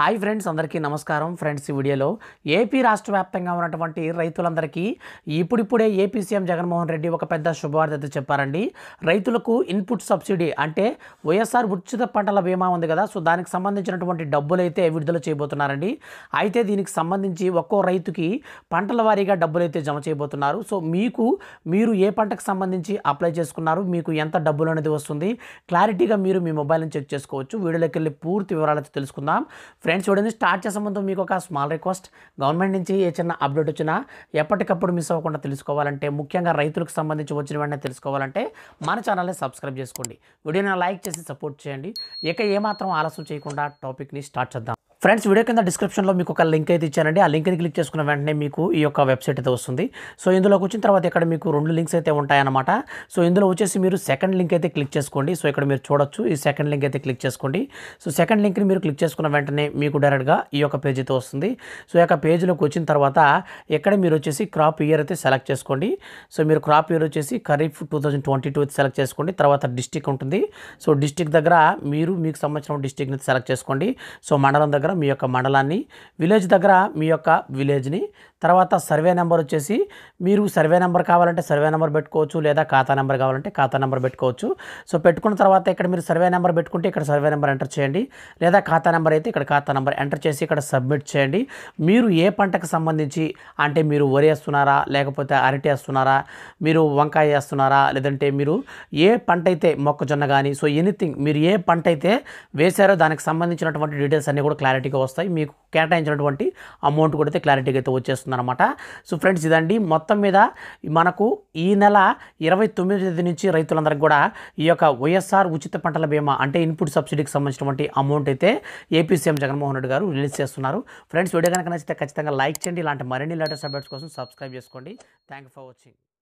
hi friends అందరికీ నమస్కారం friends ఈ వీడియోలో ఏపీ రాష్ట్ర వ్యాప్తంగా ఉన్నటువంటి రైతులందరికీ ఇప్పుడిప్పుడే ఏపీ సీఎం జగన్మోహన్ రెడ్డి ఒక పెద్ద శుభవార్త అయితే చెప్పారండి రైతులకు ఇన్పుట్ సబ్సిడీ అంటే వైఎస్ఆర్ ఉచిత పంటల బీమా ఉంది కదా సో దానికి సంబంధించినటువంటి డబ్బులు అయితే విడుదల చేయబోతున్నారండి అయితే దీనికి సంబంధించి ఒక్కో రైతుకి పంటల వారీగా డబ్బులు అయితే జమ చేయబోతున్నారు సో మీకు మీరు ఏ పంటకు సంబంధించి అప్లై చేసుకున్నారు మీకు ఎంత డబ్బులు అనేది వస్తుంది క్లారిటీగా మీరు మీ మొబైల్ని చెక్ చేసుకోవచ్చు వీడియోలోకి వెళ్ళి పూర్తి అయితే తెలుసుకుందాం ఫ్రెండ్స్ చూడండి స్టార్ట్ చేసే ముందు మీకు ఒక స్మాల్ రిక్వెస్ట్ గవర్నమెంట్ నుంచి ఏ చిన్న అప్డేట్ వచ్చినా ఎప్పటికప్పుడు మిస్ అవ్వకుండా తెలుసుకోవాలంటే ముఖ్యంగా రైతులకు సంబంధించి వచ్చిన వెంటనే తెలుసుకోవాలంటే మన ఛానల్ని సబ్స్క్రైబ్ చేసుకోండి వీడియోని లైక్ చేసి సపోర్ట్ చేయండి ఇక ఏమాత్రం ఆలస్యం చేయకుండా టాపిక్ని స్టార్ట్ చేద్దాం ఫ్రెండ్స్ వీడియో కింద డిస్క్రిప్షన్లో మీకు ఒక లింక్ అయితే ఇచ్చానండి ఆ లింక్ని క్లిక్ చేసుకున్న వెంటనే మీకు ఈ యొక్క వెబ్సైట్ అయితే వస్తుంది సో ఇందులోకి వచ్చిన తర్వాత ఇక్కడ మీకు రెండు లింక్స్ అయితే ఉంటాయన్నమాట సో ఇందులో వచ్చేసి మీరు సెకండ్ లింక్ అయితే క్లిక్ చేసుకోండి సో ఇక్కడ మీరు చూడొచ్చు ఈ సెకండ్ లింక్ అయితే క్లిక్ చేసుకోండి సో సెకండ్ లింక్ని మీరు క్లిక్ చేసుకున్న వెంటనే మీకు డైరెక్ట్గా ఈ యొక్క పేజ్ అయితే వస్తుంది సో ఈ యొక్క పేజ్లోకి వచ్చిన తర్వాత ఇక్కడ మీరు వచ్చేసి క్రాప్ ఇయర్ అయితే సెలెక్ట్ చేసుకోండి సో మీరు క్రాప్ ఇయర్ వచ్చేసి kharif two thousand twenty two అయితే సెలెక్ట్ చేసుకోండి తర్వాత డిస్టిక్ ఉంటుంది సో డిస్టిక్ దగ్గర మీరు మీకు సంబంధించిన డిస్టిక్ని సెలెక్ట్ చేసుకోండి సో మండలం దగ్గర దగ్గర మీ యొక్క మండలాన్ని విలేజ్ దగ్గర మీ యొక్క విలేజ్ని తర్వాత సర్వే నెంబర్ వచ్చేసి మీరు సర్వే నెంబర్ కావాలంటే సర్వే నెంబర్ పెట్టుకోవచ్చు లేదా ఖాతా నెంబర్ కావాలంటే ఖాతా నెంబర్ పెట్టుకోవచ్చు సో పెట్టుకున్న తర్వాత ఇక్కడ మీరు సర్వే నెంబర్ పెట్టుకుంటే ఇక్కడ సర్వే నెంబర్ ఎంటర్ చేయండి లేదా ఖాతా నెంబర్ అయితే ఇక్కడ ఖాతా నెంబర్ ఎంటర్ చేసి ఇక్కడ సబ్మిట్ చేయండి మీరు ఏ పంటకు సంబంధించి అంటే మీరు వరి వేస్తున్నారా లేకపోతే అరటి వేస్తున్నారా మీరు వంకాయ వేస్తున్నారా లేదంటే మీరు ఏ పంట అయితే మొక్కజొన్న కానీ సో ఎనీథింగ్ మీరు ఏ పంట అయితే వేశారో దానికి సంబంధించినటువంటి డీటెయిల్స్ అన్నీ కూడా క్లారిటీ క్లారిటీగా వస్తాయి మీకు కేటాయించినటువంటి అమౌంట్ కూడా అయితే క్లారిటీగా అయితే వచ్చేస్తుందన్నమాట సో ఫ్రెండ్స్ ఇదండి మొత్తం మీద మనకు ఈ నెల ఇరవై తొమ్మిది తేదీ నుంచి రైతులందరికీ కూడా ఈ యొక్క వైఎస్ఆర్ ఉచిత పంటల బీమా అంటే ఇన్పుట్ సబ్సిడీకి సంబంధించినటువంటి అమౌంట్ అయితే ఏపీ సీఎం జగన్మోహన్ రెడ్డి గారు రిలీజ్ చేస్తున్నారు ఫ్రెండ్స్ వీడియో కనుక నచ్చితే ఖచ్చితంగా లైక్ చేయండి ఇలాంటి మరిన్ని లేటెస్ట్ అప్డేట్స్ కోసం సబ్స్క్రైబ్ చేసుకోండి థ్యాంక్ ఫర్ వాచింగ్